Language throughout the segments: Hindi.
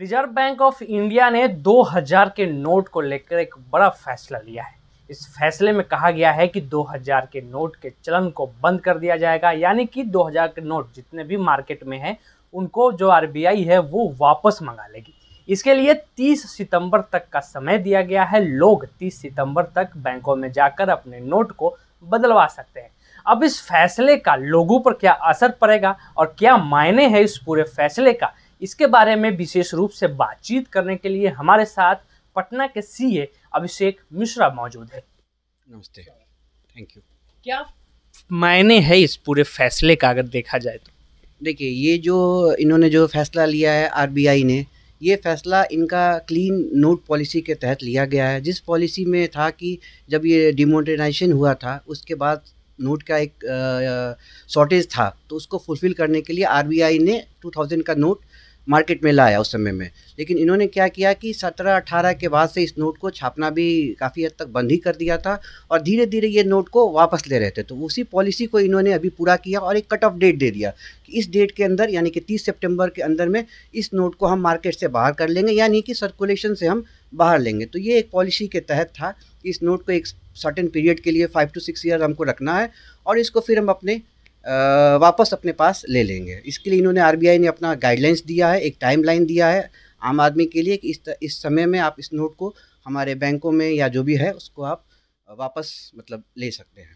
रिजर्व बैंक ऑफ इंडिया ने 2000 के नोट को लेकर एक बड़ा फैसला लिया है इस फैसले में कहा गया है कि 2000 के नोट के चलन को बंद कर दिया जाएगा यानी कि 2000 के नोट जितने भी मार्केट में हैं उनको जो आरबीआई है वो वापस मंगा लेगी इसके लिए 30 सितंबर तक का समय दिया गया है लोग 30 सितंबर तक बैंकों में जाकर अपने नोट को बदलवा सकते हैं अब इस फैसले का लोगों पर क्या असर पड़ेगा और क्या मायने है इस पूरे फैसले का इसके बारे में विशेष रूप से बातचीत करने के लिए हमारे साथ पटना के सी अभिषेक मिश्रा मौजूद है नमस्ते थैंक यू क्या मायने है इस पूरे फैसले का अगर देखा जाए तो देखिए ये जो इन्होंने जो फैसला लिया है आरबीआई ने ये फैसला इनका क्लीन नोट पॉलिसी के तहत लिया गया है जिस पॉलिसी में था कि जब ये डिमोनेटाइजेशन हुआ था उसके बाद नोट का एक शॉर्टेज था तो उसको फुलफ़िल करने के लिए आरबीआई ने 2000 का नोट मार्केट में लाया उस समय में लेकिन इन्होंने क्या किया कि सत्रह अठारह के बाद से इस नोट को छापना भी काफ़ी हद तक बंद ही कर दिया था और धीरे धीरे ये नोट को वापस ले रहे थे तो उसी पॉलिसी को इन्होंने अभी पूरा किया और एक कट ऑफ डेट दे दिया कि इस डेट के अंदर यानी कि तीस सेप्टेम्बर के अंदर में इस नोट को हम मार्केट से बाहर कर लेंगे यानी कि सर्कुलेशन से हम बाहर लेंगे तो ये एक पॉलिसी के तहत था कि इस नोट को एक सर्टेन पीरियड के लिए फाइव टू सिक्स ईयर हमको रखना है और इसको फिर हम अपने वापस अपने पास ले लेंगे इसके लिए इन्होंने आर ने अपना गाइडलाइंस दिया है एक टाइमलाइन दिया है आम आदमी के लिए कि इस इस समय में आप इस नोट को हमारे बैंकों में या जो भी है उसको आप वापस मतलब ले सकते हैं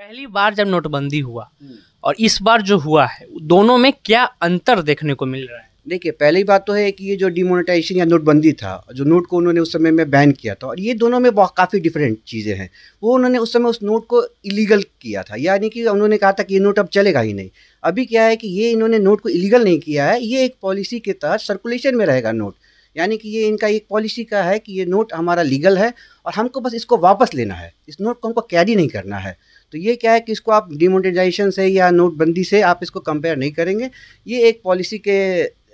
पहली बार जब नोटबंदी हुआ हम्म। और इस बार जो हुआ है दोनों में क्या अंतर देखने को मिल रहा है देखिए पहली बात तो है कि ये जो डिमोनेटाइजेशन या नोटबंदी था जो नोट को उन्होंने उस समय में बैन किया था और ये दोनों में बहुत काफ़ी डिफरेंट चीज़ें हैं वो उन्होंने उस समय उस नोट को इलीगल किया था यानी कि उन्होंने कहा था कि ये नोट अब चलेगा ही नहीं अभी क्या है कि ये इन्होंने नोट को इलीगल नहीं किया है ये एक पॉलिसी के तहत सर्कुलेशन में रहेगा नोट यानी कि ये इनका एक पॉलिसी का है कि ये नोट हमारा लीगल है और हमको बस इसको वापस लेना है इस नोट को हमको कैरी नहीं करना है तो ये क्या है कि इसको आप डिमोनेटाइजेशन से या नोटबंदी से आप इसको कंपेयर नहीं करेंगे ये एक पॉलिसी के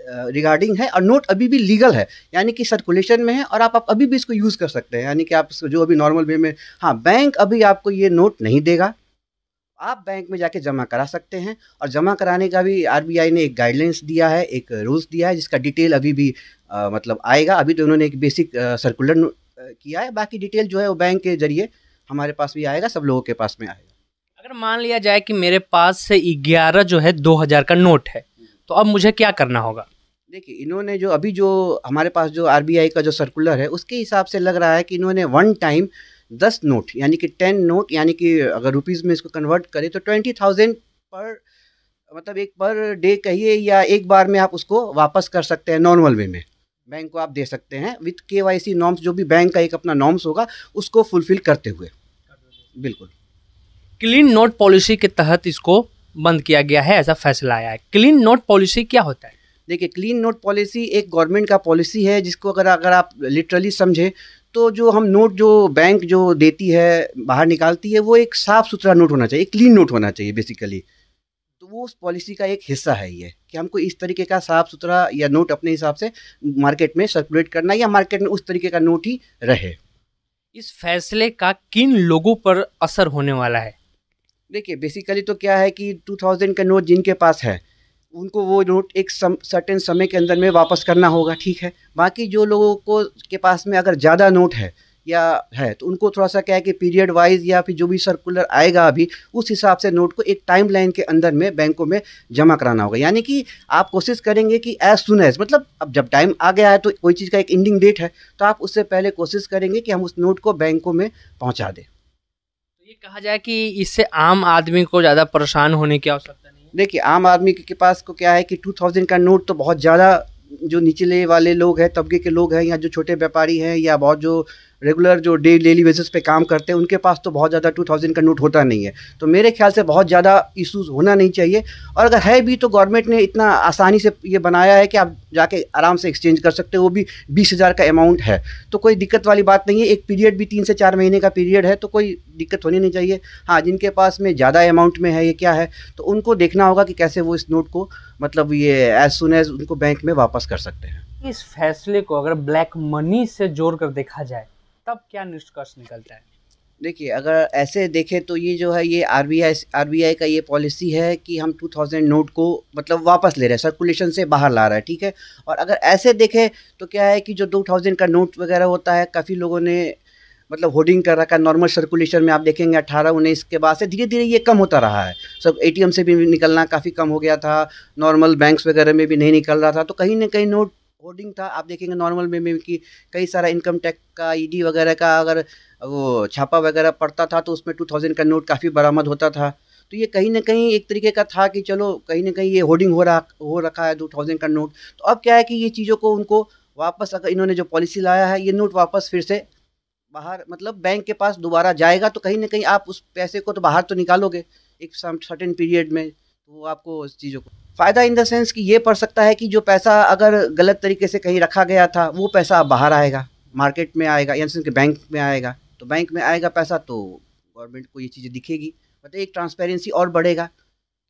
रिगार्डिंग है और नोट अभी भी लीगल है यानी कि सर्कुलेशन में है और आप, आप अभी भी इसको यूज़ कर सकते हैं यानी कि आप जो अभी नॉर्मल वे में हाँ बैंक अभी आपको ये नोट नहीं देगा आप बैंक में जाके जमा करा सकते हैं और जमा कराने का भी आर ने एक गाइडलाइंस दिया है एक रूल्स दिया है जिसका डिटेल अभी भी आ, मतलब आएगा अभी तो उन्होंने एक बेसिक सर्कुलर किया है बाकी डिटेल जो है वो बैंक के जरिए हमारे पास भी आएगा सब लोगों के पास में आएगा अगर मान लिया जाए कि मेरे पास से ग्यारह जो है दो हज़ार का नोट है तो अब मुझे क्या करना होगा देखिए इन्होंने जो अभी जो हमारे पास जो आरबीआई का जो सर्कुलर है उसके हिसाब से लग रहा है कि इन्होंने वन टाइम दस नोट यानी कि टेन नोट यानी कि अगर रुपीज़ में इसको कन्वर्ट करें तो ट्वेंटी थाउजेंड पर मतलब एक पर डे कहिए या एक बार में आप उसको वापस कर सकते हैं नॉर्मल वे में बैंक को आप दे सकते हैं विथ के वाई सी नॉर्म्स जो भी बैंक का एक अपना नॉर्म्स होगा उसको फुलफिल करते हुए बिल्कुल क्लीन नोट पॉलिसी के तहत इसको बंद किया गया है ऐसा फैसला आया है क्लीन नोट पॉलिसी क्या होता है देखिए क्लीन नोट पॉलिसी एक गवर्नमेंट का पॉलिसी है जिसको अगर अगर आप लिटरली समझें तो जो हम नोट जो बैंक जो देती है बाहर निकालती है वो एक साफ़ सुथरा नोट होना चाहिए क्लीन नोट होना चाहिए बेसिकली तो वो उस पॉलिसी का एक हिस्सा है ये कि हमको इस तरीके का साफ़ सुथरा या नोट अपने हिसाब से मार्केट में सर्कुलेट करना या मार्केट में उस तरीके का नोट ही रहे इस फैसले का किन लोगों पर असर होने वाला है देखिए बेसिकली तो क्या है कि 2000 का नोट जिनके पास है उनको वो नोट एक सम, सर्टेन समय के अंदर में वापस करना होगा ठीक है बाकी जो लोगों को के पास में अगर ज़्यादा नोट है या है तो उनको थोड़ा सा क्या है कि पीरियड वाइज या फिर जो भी सर्कुलर आएगा अभी उस हिसाब से नोट को एक टाइम लाइन के अंदर में बैंकों में जमा कराना होगा यानी कि आप कोशिश करेंगे कि एज सुन एज मतलब अब जब टाइम आ गया है तो कोई चीज़ का एक एंडिंग डेट है तो आप उससे पहले कोशिश करेंगे कि हम उस नोट को बैंकों में पहुँचा दें तो ये कहा जाए कि इससे आम आदमी को ज़्यादा परेशान होने की आवश्यकता देखिए आम आदमी के पास को क्या है कि टू थाउजेंड का नोट तो बहुत ज़्यादा जो निचले वाले लोग हैं तबके के लोग हैं या जो छोटे व्यापारी हैं या बहुत जो रेगुलर जो डे डेली बेसिस पे काम करते हैं उनके पास तो बहुत ज़्यादा टू थाउजेंड का नोट होता नहीं है तो मेरे ख्याल से बहुत ज़्यादा इश्यूज होना नहीं चाहिए और अगर है भी तो गवर्नमेंट ने इतना आसानी से ये बनाया है कि आप जाके आराम से एक्सचेंज कर सकते हो वो भी बीस हज़ार का अमाउंट है तो कोई दिक्कत वाली बात नहीं है एक पीरियड भी तीन से चार महीने का पीरियड है तो कोई दिक्कत होनी नहीं चाहिए हाँ जिनके पास में ज़्यादा अमाउंट में है ये क्या है तो उनको देखना होगा कि कैसे वो इस नोट को मतलब ये एज सुन एज उनको बैंक में वापस कर सकते हैं इस फैसले को अगर ब्लैक मनी से जोड़ कर देखा जाए तब क्या निष्कर्ष निकलता है देखिए अगर ऐसे देखें तो ये जो है ये आर बी का ये पॉलिसी है कि हम 2000 नोट को मतलब वापस ले रहे हैं सर्कुलेशन से बाहर ला रहा है ठीक है और अगर ऐसे देखें तो क्या है कि जो 2000 का नोट वगैरह होता है काफ़ी लोगों ने मतलब होर्डिंग कर रखा है नॉर्मल सर्कुलेशन में आप देखेंगे अट्ठारह उन्नीस के बाद से धीरे धीरे ये कम होता रहा है सब ए से भी निकलना काफ़ी कम हो गया था नॉर्मल बैंक्स वगैरह में भी नहीं निकल रहा था तो कहीं ना कहीं नोट होर्डिंग था आप देखेंगे नॉर्मल में, में कि कई सारा इनकम टैक्स का ईडी e वगैरह का अगर वो छापा वगैरह पड़ता था तो उसमें टू थाउजेंड का नोट काफ़ी बरामद होता था तो ये कहीं ना कहीं एक तरीके का था कि चलो कहीं ना कहीं ये होर्डिंग हो रहा हो रखा है टू थाउजेंड का नोट तो अब क्या है कि ये चीज़ों को उनको वापस अगर इन्होंने जो पॉलिसी लाया है ये नोट वापस फिर से बाहर मतलब बैंक के पास दोबारा जाएगा तो कहीं ना कहीं आप उस पैसे को तो बाहर तो निकालोगे एक सर्टेन पीरियड में तो वो आपको उस चीज़ों को फ़ायदा इन द सेंस कि ये पड़ सकता है कि जो पैसा अगर गलत तरीके से कहीं रखा गया था वो पैसा बाहर आएगा मार्केट में आएगा या कि बैंक में आएगा तो बैंक में आएगा पैसा तो गवर्नमेंट को ये चीज़ें दिखेगी मतलब एक ट्रांसपेरेंसी और बढ़ेगा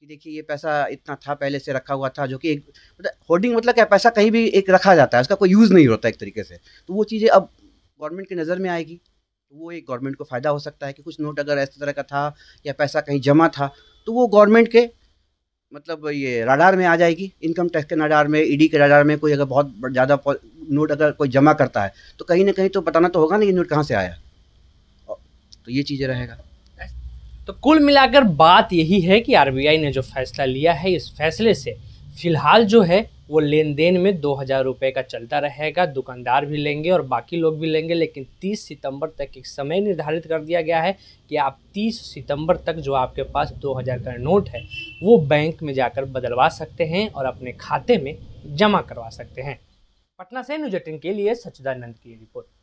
कि देखिए ये पैसा इतना था पहले से रखा हुआ था जो कि एक मतलब होल्डिंग मतलब क्या पैसा कहीं भी एक रखा जाता है उसका कोई यूज़ नहीं होता एक तरीके से तो वो चीज़ें अब गवर्नमेंट की नज़र में आएगी तो वो एक गवर्नमेंट को फ़ायदा हो सकता है कि कुछ नोट अगर ऐसे तरह का था या पैसा कहीं जमा था तो वो गवर्नमेंट के मतलब ये राडार में आ जाएगी इनकम टैक्स के राडार में ईडी के राडार में कोई अगर बहुत ज़्यादा नोट अगर कोई जमा करता है तो कहीं ना कहीं तो बताना तो होगा ना ये नोट कहाँ से आया तो ये चीज़ें रहेगा तो कुल मिलाकर बात यही है कि आरबीआई ने जो फैसला लिया है इस फैसले से फिलहाल जो है वो लेन देन में दो हज़ार रुपये का चलता रहेगा दुकानदार भी लेंगे और बाकी लोग भी लेंगे लेकिन तीस सितंबर तक एक समय निर्धारित कर दिया गया है कि आप तीस सितंबर तक जो आपके पास दो हज़ार का नोट है वो बैंक में जाकर बदलवा सकते हैं और अपने खाते में जमा करवा सकते हैं पटना से न्यूज के लिए सच्चिदानंद की रिपोर्ट